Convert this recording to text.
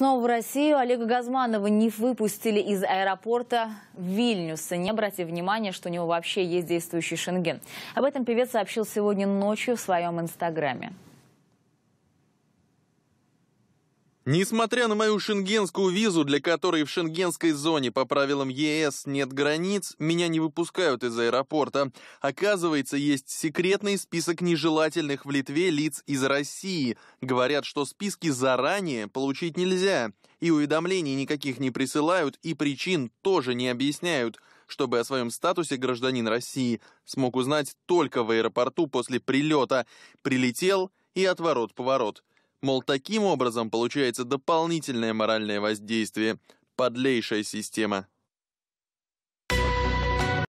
Снова в Россию Олега Газманова не выпустили из аэропорта Вильнюса, не обратив внимания, что у него вообще есть действующий шенген. Об этом певец сообщил сегодня ночью в своем инстаграме. Несмотря на мою шенгенскую визу, для которой в шенгенской зоне по правилам ЕС нет границ, меня не выпускают из аэропорта. Оказывается, есть секретный список нежелательных в Литве лиц из России. Говорят, что списки заранее получить нельзя, и уведомлений никаких не присылают, и причин тоже не объясняют, чтобы о своем статусе гражданин России смог узнать только в аэропорту после прилета. Прилетел и отворот-поворот. Мол, таким образом получается дополнительное моральное воздействие. Подлейшая система.